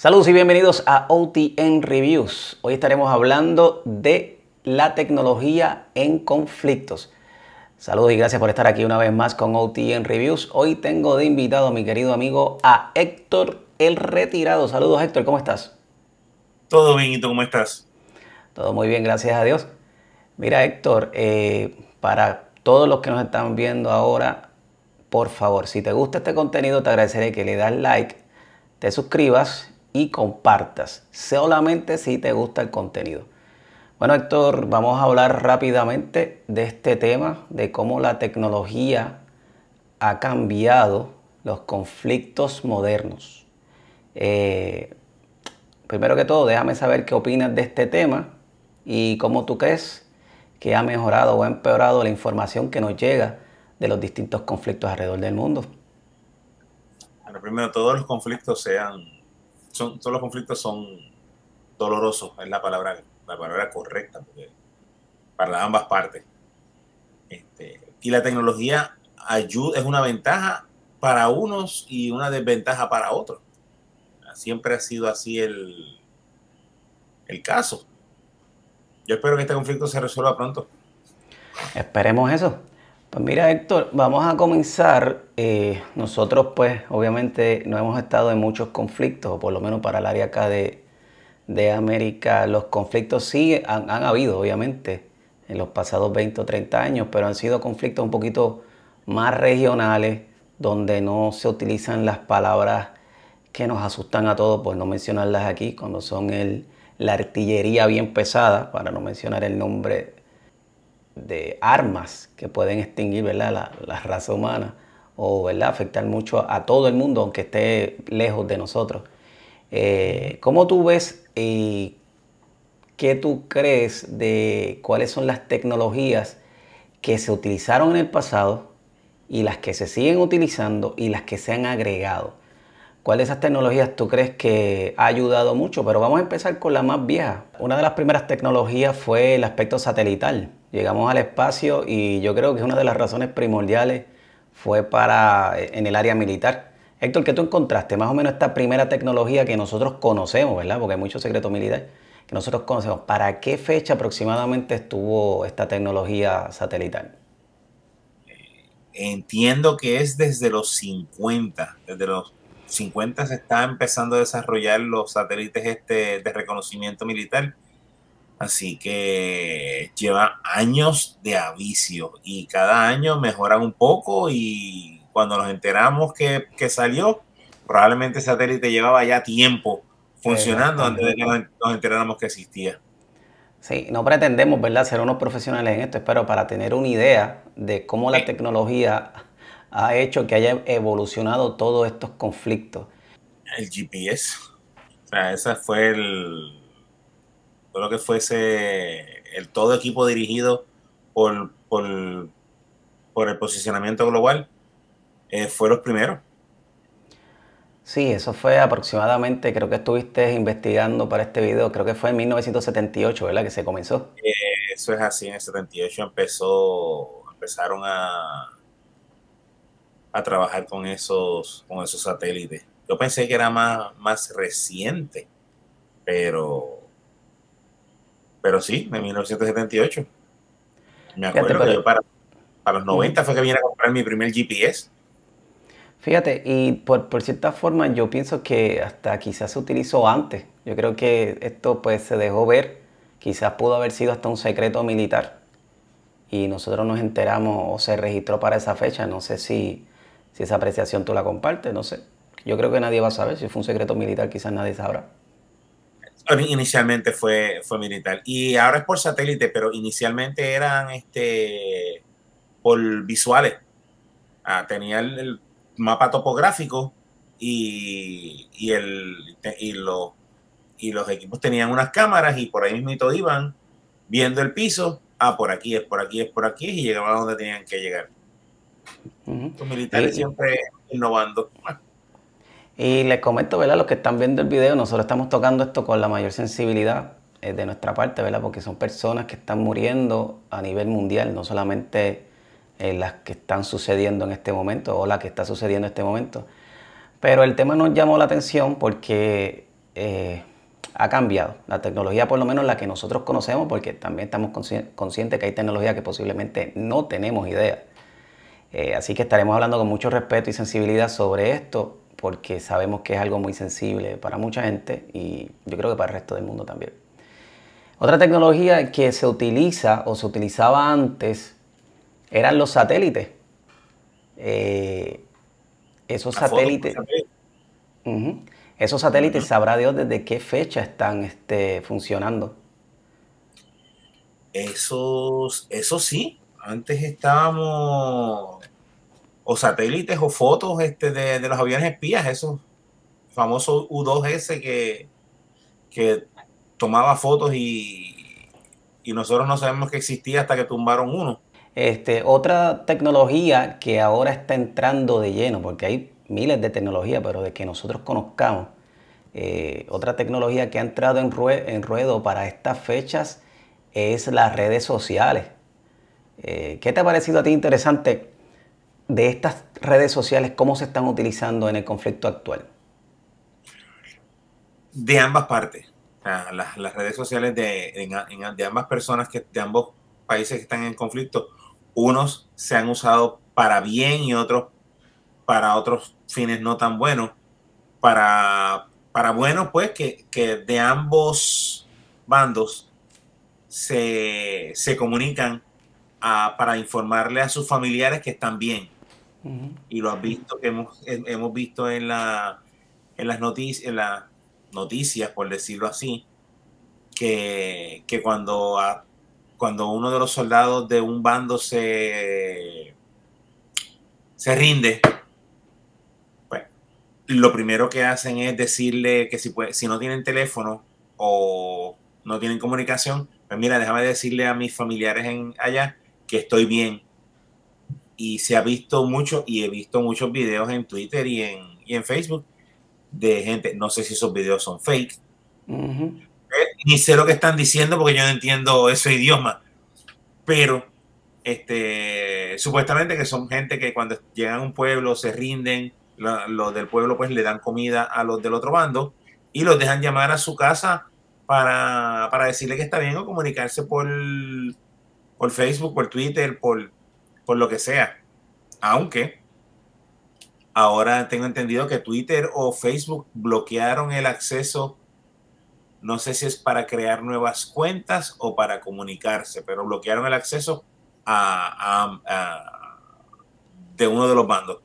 Saludos y bienvenidos a OTN Reviews. Hoy estaremos hablando de la tecnología en conflictos. Saludos y gracias por estar aquí una vez más con OTN Reviews. Hoy tengo de invitado a mi querido amigo a Héctor el Retirado. Saludos Héctor, ¿cómo estás? Todo bien, ¿y tú cómo estás? Todo muy bien, gracias a Dios. Mira Héctor, eh, para todos los que nos están viendo ahora, por favor, si te gusta este contenido, te agradeceré que le das like, te suscribas y compartas, solamente si te gusta el contenido. Bueno Héctor, vamos a hablar rápidamente de este tema, de cómo la tecnología ha cambiado los conflictos modernos. Eh, primero que todo, déjame saber qué opinas de este tema y cómo tú crees que ha mejorado o empeorado la información que nos llega de los distintos conflictos alrededor del mundo. Bueno, primero, todos los conflictos se son, todos los conflictos son dolorosos, es la palabra, la palabra correcta, porque para ambas partes. Este, y la tecnología ayuda, es una ventaja para unos y una desventaja para otros. Siempre ha sido así el, el caso. Yo espero que este conflicto se resuelva pronto. Esperemos eso. Pues mira Héctor, vamos a comenzar. Eh, nosotros pues obviamente no hemos estado en muchos conflictos, o por lo menos para el área acá de, América, los conflictos sí han, habido obviamente en los pasados 20 o 30 años, pero han sido conflictos un poquito más regionales, donde no se utilizan las palabras que nos asustan a todos, pues, no mencionarlas aquí, cuando son el, la artillería bien pesada, para no mencionar el nombre de armas que pueden extinguir ¿verdad? La, la, raza humana o ¿verdad? afectar mucho a, todo el mundo, aunque esté lejos de nosotros. Eh, ¿Cómo tú ves y eh, qué tú crees de cuáles son las tecnologías que se utilizaron en el pasado y las que se siguen utilizando y las que se han agregado? cuáles de esas tecnologías tú crees que ha ayudado mucho? Pero vamos a empezar con la más vieja. Una de las primeras tecnologías fue el aspecto satelital. Llegamos al espacio y yo creo que una de las razones primordiales fue para eh, en el área militar. Héctor, ¿qué tú encontraste? Más o menos esta primera tecnología que nosotros conocemos, ¿verdad? Porque hay muchos secretos militares que nosotros conocemos. ¿Para qué fecha aproximadamente estuvo esta tecnología satelital? Entiendo que es desde los 50, desde los 50 se está empezando a desarrollar los satélites este de reconocimiento militar Así que lleva años de avicio y cada año mejoran un poco y cuando nos enteramos que, salió, probablemente satélite llevaba ya tiempo funcionando antes de que nos enteráramos que existía. Sí, no pretendemos, ¿verdad?, ser unos profesionales en esto, pero para tener una idea de cómo la tecnología ha hecho que haya evolucionado todos estos conflictos. El GPS. O sea, ese fue el, todo lo que fuese el todo equipo dirigido por, por, el posicionamiento global, eh, fue los primeros. Sí, eso fue aproximadamente, creo que estuviste investigando para este video, creo que fue en 1978, ¿verdad? Que se comenzó. Eh, eso es así, en el 78 empezó, empezaron a, a trabajar con esos, con esos satélites. Yo pensé que era más, más reciente, pero pero sí, de 1978. Me acuerdo que yo para, los 90 fue que vine a comprar mi primer GPS. Fíjate, y por, cierta forma yo pienso que hasta quizás se utilizó antes. Yo creo que esto pues se dejó ver, quizás pudo haber sido hasta un secreto militar. Y nosotros nos enteramos o se registró para esa fecha. No sé si, si esa apreciación tú la compartes, no sé. Yo creo que nadie va a saber. Si fue un secreto militar, quizás nadie sabrá. Inicialmente fue, fue militar. Y ahora es por satélite, pero inicialmente eran este por visuales. Ah, tenía el, mapa topográfico y, el, y, los, y los equipos tenían unas cámaras y por ahí mismo iban viendo el piso. Ah, por aquí es, por aquí es, por aquí y llegaban donde tenían que llegar. Los militares eh, siempre innovando. Y les comento, ¿verdad? Los que están viendo el video, nosotros estamos tocando esto con la mayor sensibilidad eh, de nuestra parte, ¿verdad? Porque son personas que están muriendo a nivel mundial, no solamente eh, las que están sucediendo en este momento o la que está sucediendo en este momento. Pero el tema nos llamó la atención porque eh, ha cambiado. La tecnología, por lo menos la que nosotros conocemos, porque también estamos conscientes que hay tecnología que posiblemente no tenemos idea. así que estaremos hablando con mucho respeto y sensibilidad sobre esto porque sabemos que es algo muy sensible para mucha gente y yo creo que para el resto del mundo también. Otra tecnología que se utiliza o se utilizaba antes eran los satélites. Eh, esos, satélites esos satélites, sabrá Dios desde qué fecha están este, funcionando. Esos, eso sí, antes estábamos o satélites o fotos este, de, los aviones espías, esos famosos U2S que, que tomaba fotos y, nosotros no sabemos que existía hasta que tumbaron uno. Este, otra tecnología que ahora está entrando de lleno, porque hay miles de tecnologías, pero de que nosotros conozcamos, eh, otra tecnología que ha entrado en, ruedo para estas fechas es las redes sociales. Eh, ¿Qué te ha parecido a ti interesante de estas redes sociales, cómo se están utilizando en el conflicto actual? De ambas partes. las, redes sociales de, ambas personas, que, de ambos países que están en conflicto, unos se han usado para bien y otros para otros fines no tan buenos. Para, para bueno, pues, que, de ambos bandos se, se comunican para informarle a sus familiares que están bien y lo has visto, hemos, hemos visto en, la, en las noticias, en las noticias, por decirlo así, que, cuando, cuando uno de los soldados de un bando se, se rinde, pues lo primero que hacen es decirle que si, puede, si no tienen teléfono o no tienen comunicación, pues mira, déjame decirle a mis familiares en, allá que estoy bien, y se ha visto mucho, y he visto muchos videos en Twitter y en, en Facebook de gente, no sé si esos videos son fake, eh, ni sé lo que están diciendo porque yo no entiendo ese idioma, pero este, supuestamente que son gente que cuando llegan a un pueblo se rinden, los del pueblo pues le dan comida a los del otro bando y los dejan llamar a su casa para, decirle que está bien o comunicarse por, por Facebook, por Twitter, por, por lo que sea. Aunque ahora tengo entendido que Twitter o Facebook bloquearon el acceso, no sé si es para crear nuevas cuentas o para comunicarse, pero bloquearon el acceso a, de uno de los bandos.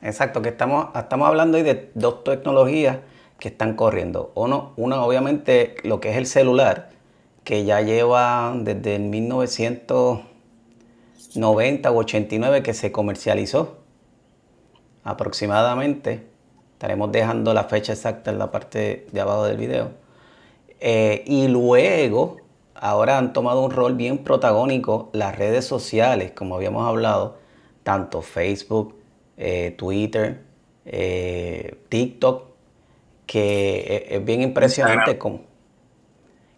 Exacto, que estamos, estamos hablando hoy de dos tecnologías que están corriendo. Uno, una, obviamente, lo que es el celular, que ya lleva desde el 1900 90 u 89 que se comercializó. Aproximadamente, estaremos dejando la fecha exacta en la parte de abajo del video. Eh, y luego, ahora han tomado un rol bien protagónico las redes sociales, como habíamos hablado, tanto Facebook, eh, Twitter, eh, TikTok, que e, es, bien impresionante Instagram. Como,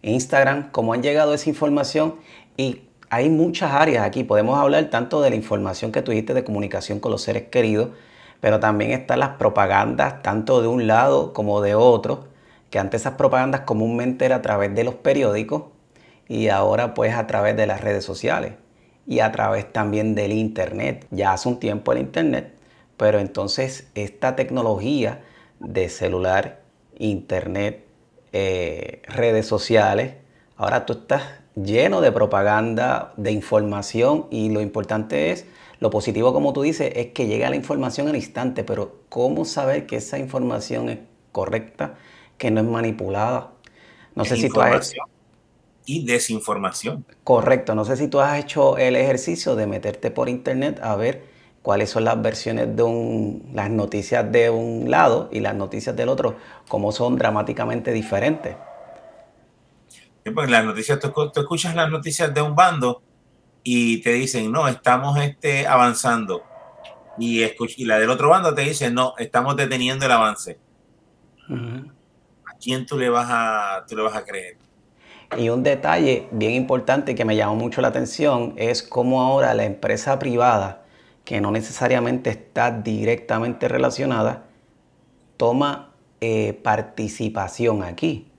Instagram, como han llegado esa información y hay muchas áreas aquí. Podemos hablar tanto de la información que tuviste de comunicación con los seres queridos, pero también están las propagandas, tanto de un lado como de otro, que antes esas propagandas comúnmente era a través de los periódicos y ahora pues a través de las redes sociales y a través también del Internet. Ya hace un tiempo el Internet, pero entonces esta tecnología de celular, Internet, eh, redes sociales, ahora tú estás lleno de propaganda, de información y lo importante es, lo positivo como tú dices, es que llega la información al instante, pero ¿cómo saber que esa información es correcta, que no es manipulada? No sé si tú has Y desinformación. Correcto, no sé si tú has hecho el ejercicio de meterte por internet a ver cuáles son las versiones de un, las noticias de un lado y las noticias del otro, cómo son dramáticamente diferentes. Pues, las noticias, tú, escuchas las noticias de un bando y te dicen, no, estamos este, avanzando. Y, la del otro bando te dice, no, estamos deteniendo el avance. ¿A quién tú le, vas a, vas a creer? Y un detalle bien importante que me llamó mucho la atención es cómo ahora la empresa privada, que no necesariamente está directamente relacionada, toma eh, participación aquí.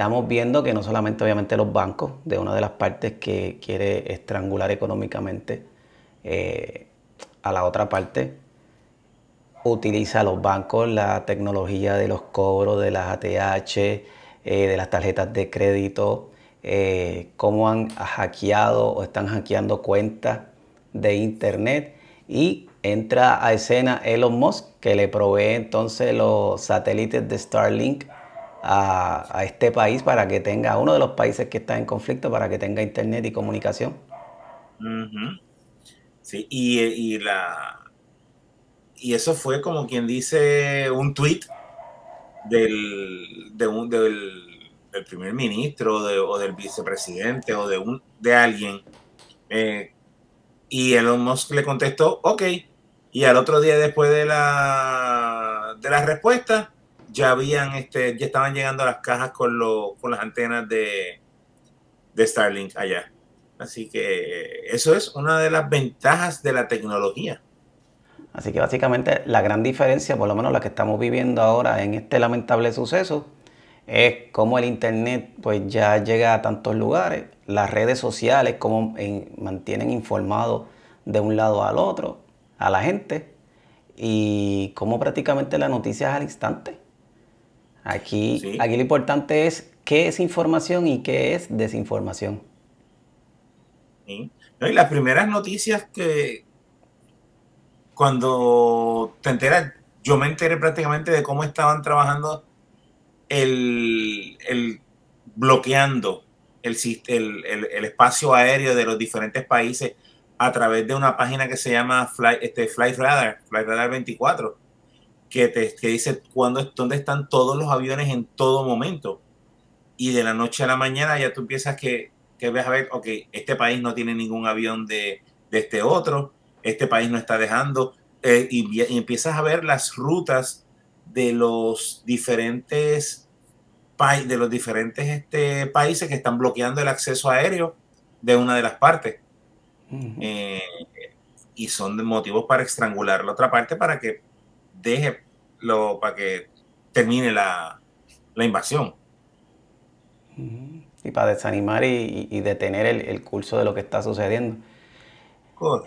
Estamos viendo que no solamente obviamente los bancos, de una de las partes que quiere estrangular económicamente eh, a la otra parte, utiliza los bancos la tecnología de los cobros, de las ATH, eh, de las tarjetas de crédito, eh, cómo han hackeado o están hackeando cuentas de internet y entra a escena Elon Musk que le provee entonces los satélites de Starlink a, este país para que tenga, uno de los países que está en conflicto, para que tenga internet y comunicación. Sí, y, y, la y eso fue como quien dice un tweet del, de del, primer ministro o del vicepresidente o de un de alguien. Eh, y Elon Musk le contestó, ok. Y al otro día después de la, de la respuesta, ya habían, este, ya estaban llegando a las cajas con, con las antenas de, de Starlink allá. Así que eh, eso es una de las ventajas de la tecnología. Así que básicamente la gran diferencia, por lo menos la que estamos viviendo ahora en este lamentable suceso, es cómo el Internet pues ya llega a tantos lugares, las redes sociales cómo mantienen informado de un lado al otro, a la gente, y cómo prácticamente las noticias al instante. Aquí, aquí lo importante es qué es información y qué es desinformación. y las primeras noticias que cuando te enteras, yo me enteré prácticamente de cómo estaban trabajando el, bloqueando el, espacio aéreo de los diferentes países a través de una página que se llama Fly, este, Flight Radar, Flight Radar 24 que te que dice dónde están todos los aviones en todo momento. Y de la noche a la mañana ya tú empiezas que, que ves a ver, ok, este país no tiene ningún avión de, de este otro, este país no está dejando, eh, y, empiezas a ver las rutas de los diferentes de los diferentes este, países que están bloqueando el acceso aéreo de una de las partes. Eh, y son motivos para estrangular la otra parte para que deje lo, para que termine la, invasión. Y para desanimar y, detener el, curso de lo que está sucediendo.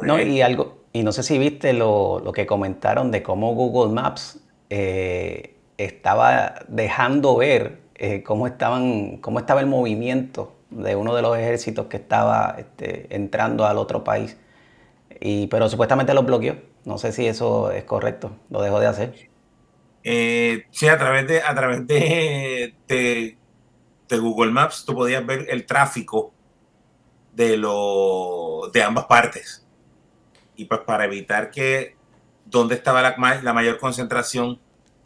No, y algo, y no sé si viste lo, que comentaron de cómo Google Maps eh, estaba dejando ver eh, cómo estaban, cómo estaba el movimiento de uno de los ejércitos que estaba este, entrando al otro país. Y, pero supuestamente lo bloqueó. No sé si eso es correcto, lo dejo de hacer. Eh, sí, a través de, a través de, Google Maps tú podías ver el tráfico de, de ambas partes. Y pues para evitar que donde estaba la, mayor concentración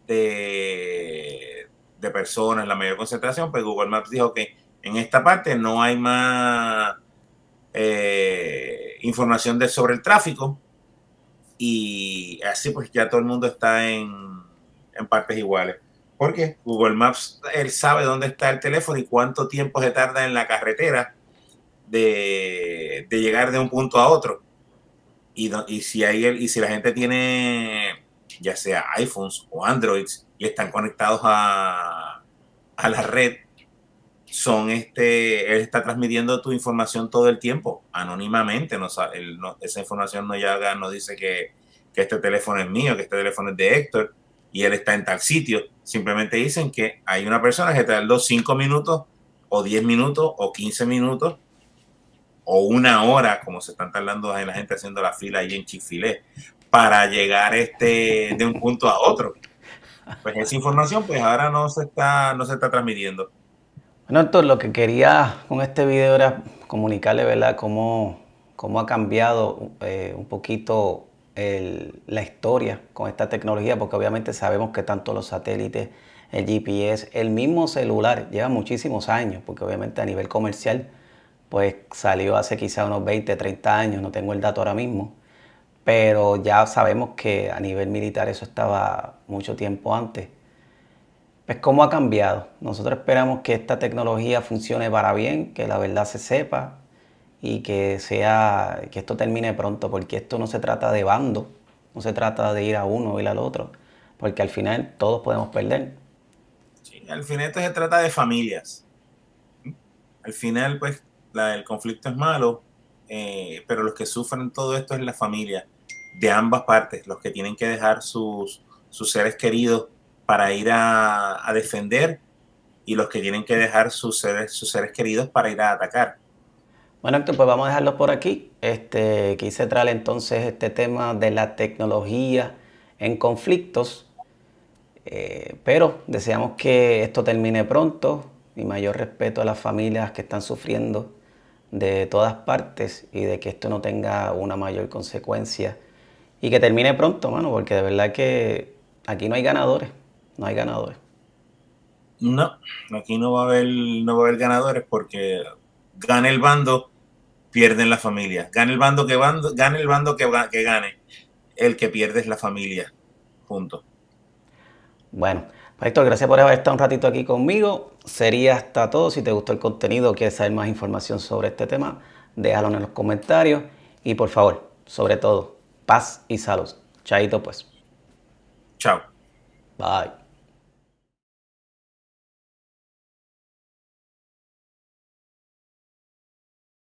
de, personas, la mayor concentración, pues Google Maps dijo que en esta parte no hay más eh, información sobre el tráfico, y así pues ya todo el mundo está en, partes iguales. Porque Google Maps, él sabe dónde está el teléfono y cuánto tiempo se tarda en la carretera de, llegar de un punto a otro. Y, y, si hay, y si la gente tiene ya sea iPhones o Androids y están conectados a la red, son este, él está transmitiendo tu información todo el tiempo, anónimamente, no, esa información no llega, no dice que, este teléfono es mío, que este teléfono es de Héctor y él está en tal sitio, simplemente dicen que hay una persona que tardó 5 minutos o 10 minutos o 15 minutos o una hora, como se están tardando en la gente haciendo la fila ahí en Chifilé, para llegar este, de un punto a otro. Pues esa información pues ahora no se está, no se está transmitiendo. Bueno, Héctor, lo que quería con este video era comunicarle, ¿verdad?, cómo, ha cambiado eh, un poquito la historia con esta tecnología, porque obviamente sabemos que tanto los satélites, el GPS, el mismo celular, lleva muchísimos años, porque obviamente a nivel comercial, pues salió hace quizá unos 20, 30 años, no tengo el dato ahora mismo, pero ya sabemos que a nivel militar eso estaba mucho tiempo antes. Pues cómo ha cambiado. Nosotros esperamos que esta tecnología funcione para bien, que la verdad se sepa y que sea que esto termine pronto, porque esto no se trata de bando, no se trata de ir a uno o ir al otro, porque al final todos podemos perder. Sí, al final esto se trata de familias. Al final, pues, la, el conflicto es malo, eh, pero los que sufren todo esto es la familia, de ambas partes, los que tienen que dejar sus, sus seres queridos para ir a, defender y los que tienen que dejar sus seres, sus seres queridos para ir a atacar. Bueno, Héctor, pues vamos a dejarlo por aquí. Este, quise traer entonces este tema de la tecnología en conflictos, eh, pero deseamos que esto termine pronto. y mayor respeto a las familias que están sufriendo de todas partes y de que esto no tenga una mayor consecuencia y que termine pronto, mano, porque de verdad que aquí no hay ganadores no hay ganadores. No, aquí no va a haber, no a haber ganadores porque gane el bando, pierden la familia. Gane el bando que bando, gane el bando que, que gane. El que pierde es la familia. Punto. Bueno, pues, Héctor, gracias por haber estado un ratito aquí conmigo. Sería hasta todo. Si te gustó el contenido quieres saber más información sobre este tema, déjalo en los comentarios. Y por favor, sobre todo, paz y salud. Chaito pues. Chao. Bye.